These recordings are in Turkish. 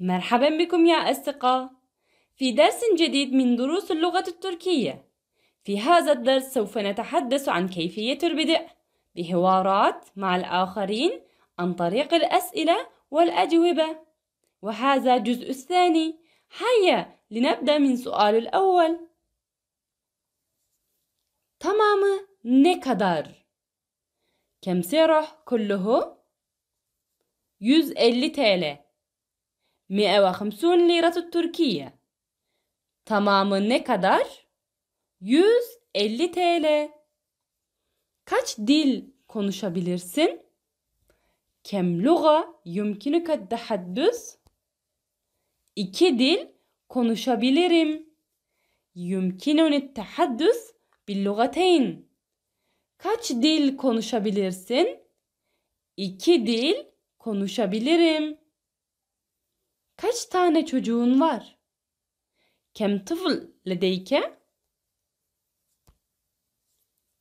مرحبا بكم يا أصدقاء في درس جديد من دروس اللغة التركية في هذا الدرس سوف نتحدث عن كيفية البدء بحوارات مع الآخرين عن طريق الأسئلة والأجوبة وهذا الجزء الثاني هيا لنبدأ من سؤال الأول تمام نكدر كم سعره كله؟ 150 TL 150 lirası Türkiye. Tamamı ne kadar? 150 TL. Kaç dil konuşabilirsin? كم لغة يمكنك التحدث؟ İki dil konuşabilirim. يمكنني التحدث باللغتين. Kaç dil konuşabilirsin? İki dil konuşabilirim. Kaç tane çocuğun var? Kem tıfıl ledeyke?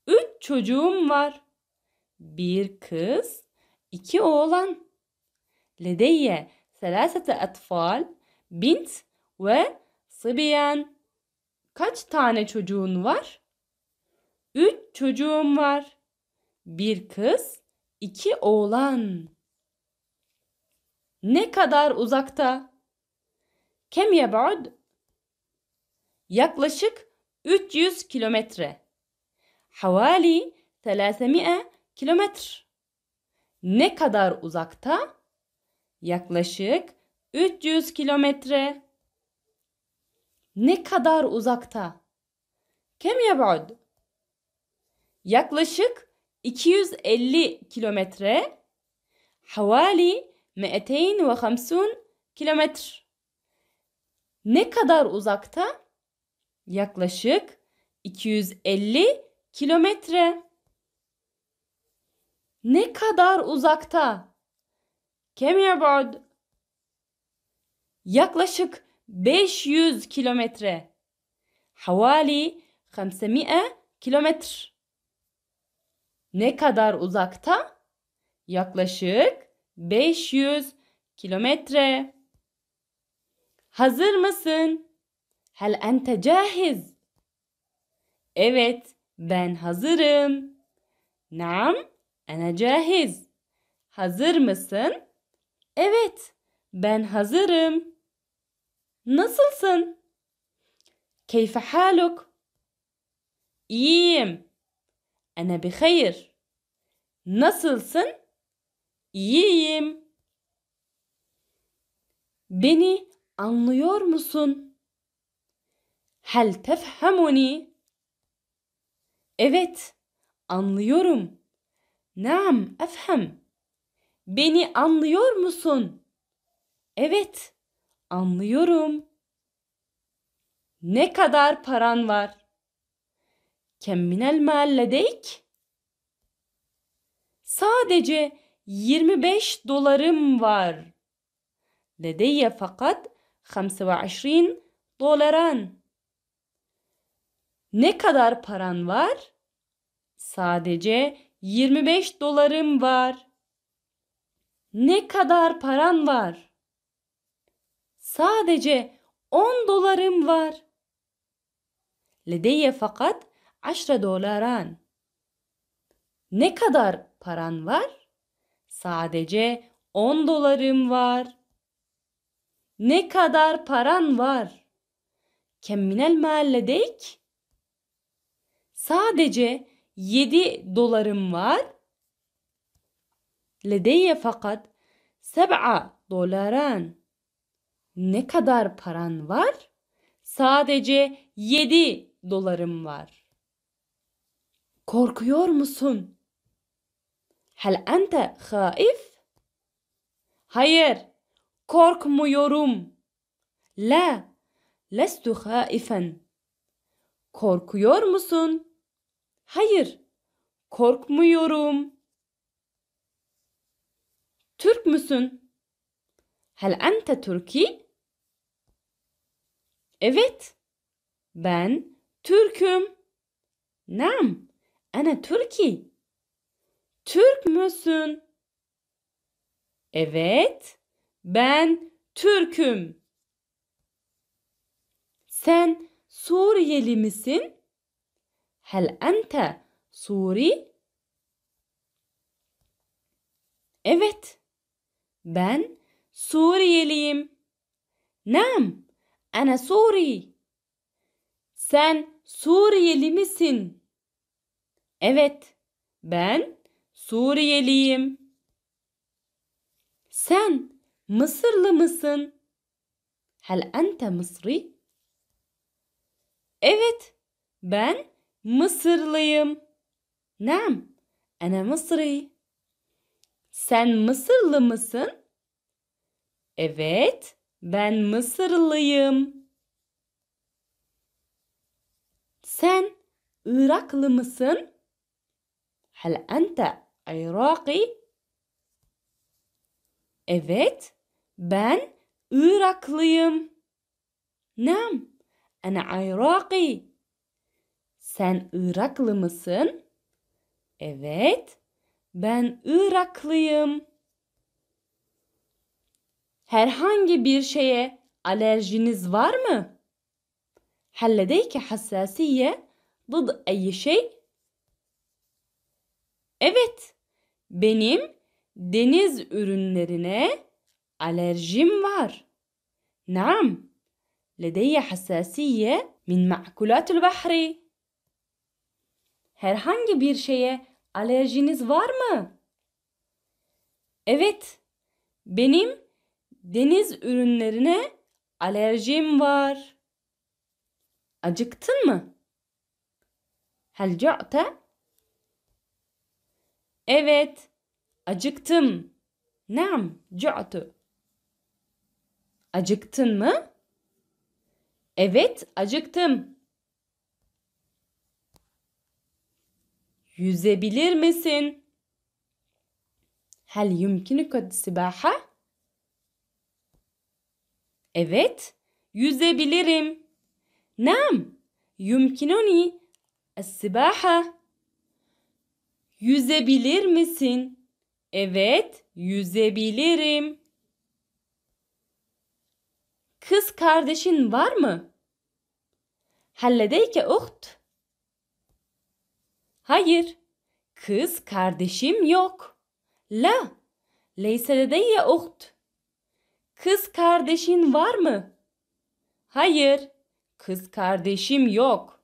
Üç çocuğum var. Bir kız, iki oğlan. Ledeyye selasete etfal, bint ve sıbiyen. Kaç tane çocuğun var? Üç çocuğum var. Bir kız, iki oğlan. Ne kadar uzakta? Kem yeb'ud? Yaklaşık 300 kilometre. Havali 300 kilometre. Ne kadar uzakta? Yaklaşık 300 kilometre. Ne kadar uzakta? Kem yeb'ud? Yaklaşık 250 kilometre. Havali مئتين وخمسون kilometre. Ne kadar uzakta? Yaklaşık 250 kilometre. Ne kadar uzakta? Come Yaklaşık 500 kilometre. Havali 500 kilometre. Ne kadar uzakta? Yaklaşık 500 kilometre. Hazır mısın? Hel ente cahiz? Evet, ben hazırım. Nam, ana cahiz. Hazır mısın? Evet, ben hazırım. Nasılsın? Keyfe haluk? İyiyim. Ana hayır. Nasılsın? İyiyim. Beni anlıyor musun? Hel tefhemuni? Evet, anlıyorum. Naam, efhem. Beni anlıyor musun? Evet, anlıyorum. Ne kadar paran var? Kem minel mal ledeyk? Sadece 25 dolarım var. لدي fakat 25 dolaran. Ne kadar paran var? Sadece 25 dolarım var. Ne kadar paran var? Sadece 10 dolarım var. لدي fakat 10 dolaran. Ne kadar paran var? Sadece 10 dolarım var. Ne kadar paran var? Kem minel Sadece 7 dolarım var. Ledeye fakat 7 dolaran. Ne kadar paran var? Sadece 7 dolarım var. Korkuyor musun? هل أنت خائف؟ هير كورك يوروم لا لست خائفا كورك يورمسون هير كورك يوروم ترك مسون هل أنت تركي؟ إيفيت بان تركم نعم أنا تركي Türk müsün? Evet, ben Türk'üm. Sen Suriyeli misin? Hel ente Suri? Evet, ben Suriyeliyim. Nam, ana Suri. Sen Suriyeli misin? Evet, ben Suriyeliyim. Sen Mısırlı mısın? Hel ente Mısri? Evet, ben Mısırlıyım. Nam, ene Mısri. Sen Mısırlı mısın? Evet, ben Mısırlıyım. Sen Iraklı mısın? Hel ente Iraqi. Evet, ben Iraklıyım. Nam, ana Iraqi. Sen Iraklı mısın? Evet, ben Iraklıyım. Herhangi bir şeye alerjiniz var mı? هل ki حساسية ضد أي شيء؟ Evet. Benim deniz ürünlerine alerjim var. Nam, لدي حساسية min مأكولات البحر. Herhangi bir şeye alerjiniz var mı? Evet. Benim deniz ürünlerine alerjim var. Acıktın mı? هل جعت Evet. Acıktım. Nam cu'tu. Acıktın mı? Evet, acıktım. Yüzebilir misin? Hel yumkinuka sibaha? Evet, yüzebilirim. Nam, yumkinuni sibaha. Yüzebilir misin? Evet, yüzebilirim. Kız kardeşin var mı? Halledeyke uht. Hayır, kız kardeşim yok. La, leyse ledeyye uht. Kız kardeşin var mı? Hayır, kız kardeşim yok.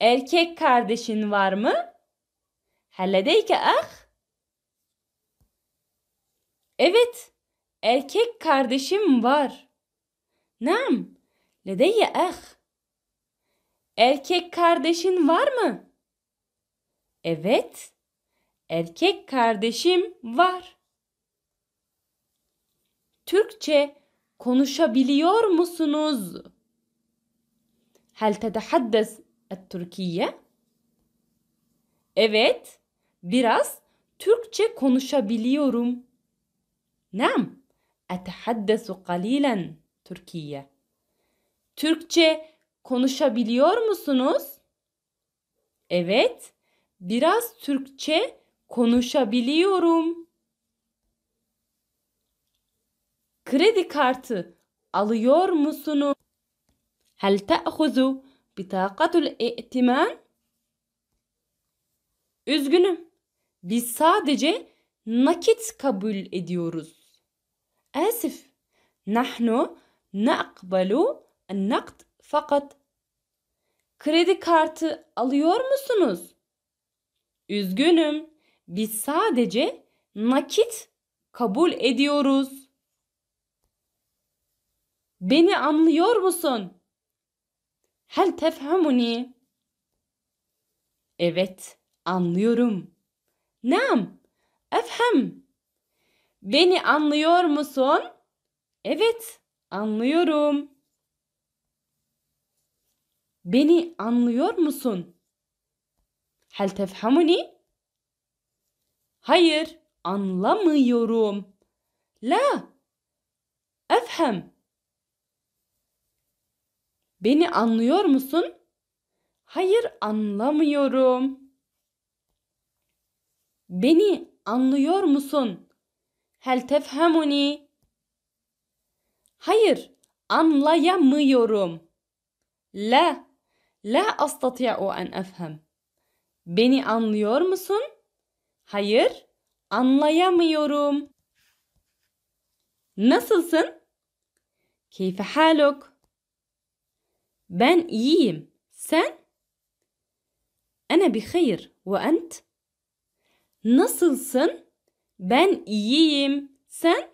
Erkek kardeşin var mı? Hel ki ah? Evet, erkek kardeşim var. Nam, ledeyye ah. Erkek kardeşin var mı? Evet, erkek kardeşim var. Türkçe konuşabiliyor musunuz? Hel tedahaddes et Türkiye? Evet. Biraz Türkçe konuşabiliyorum. Nam, etehaddesu kalilen Türkiye. Türkçe konuşabiliyor musunuz? Evet, biraz Türkçe konuşabiliyorum. Kredi kartı alıyor musunuz? Hel te'huzu bitaqatul i'timan? Üzgünüm. Biz sadece nakit kabul ediyoruz. Asif. Nahnu naqbalu nakt fakat. Kredi kartı alıyor musunuz? Üzgünüm. Biz sadece nakit kabul ediyoruz. Beni anlıyor musun? Hel tefhamuni? Evet, anlıyorum. Nam. Efhem. Beni anlıyor musun? Evet, anlıyorum. Beni anlıyor musun? Hel tefhamuni? Hayır, anlamıyorum. La. Efhem. Beni anlıyor musun? Hayır, anlamıyorum. Beni anlıyor musun? Hel tefhemuni? Hayır, anlayamıyorum. La, la astati'u an efhem. Beni anlıyor musun? Hayır, anlayamıyorum. Nasılsın? Keyfe haluk? Ben iyiyim. Sen? Ana bi hayır ve ent? Nasılsın? Ben iyiyim. Sen?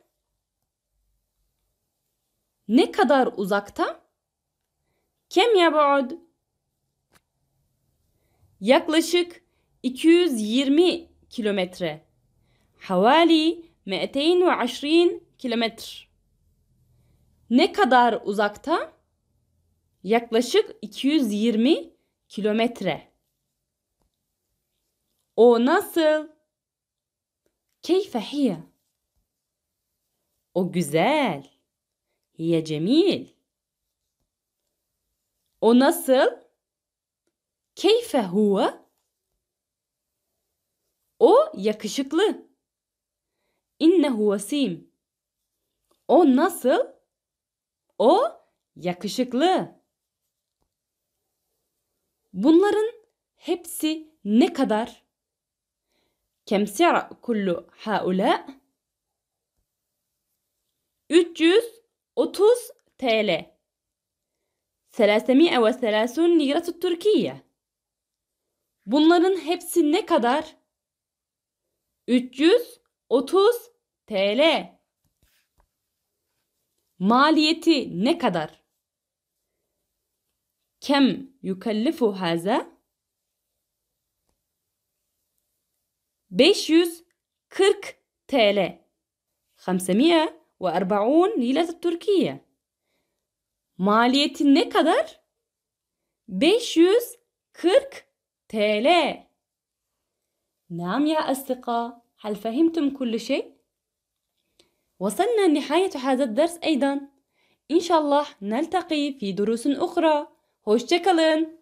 Ne kadar uzakta? Kem yabu'd? Yaklaşık 220 kilometre. Havali 220 kilometre. Ne kadar uzakta? Yaklaşık 220 kilometre. O nasıl? كيف هي O güzel. Hiye cemil. O nasıl? Keyfe huwa, O yakışıklı. İnne huvasim. O nasıl? O yakışıklı. Bunların hepsi ne kadar? Kem sera kullu haula? 330 TL. 330 lira Türkiye. Bunların hepsi ne kadar? 330 TL. Maliyeti ne kadar? Kem yukellifu haza? 540 TL 540 lirası Türkiye. Maliyeti ne kadar? 540 TL. نعم يا أصدقاء، هل فهمتم كل شيء؟ وصلنا لنهاية هذا الدرس أيضا. إن شاء الله نلتقي في دروس أخرى. hoşçakalın.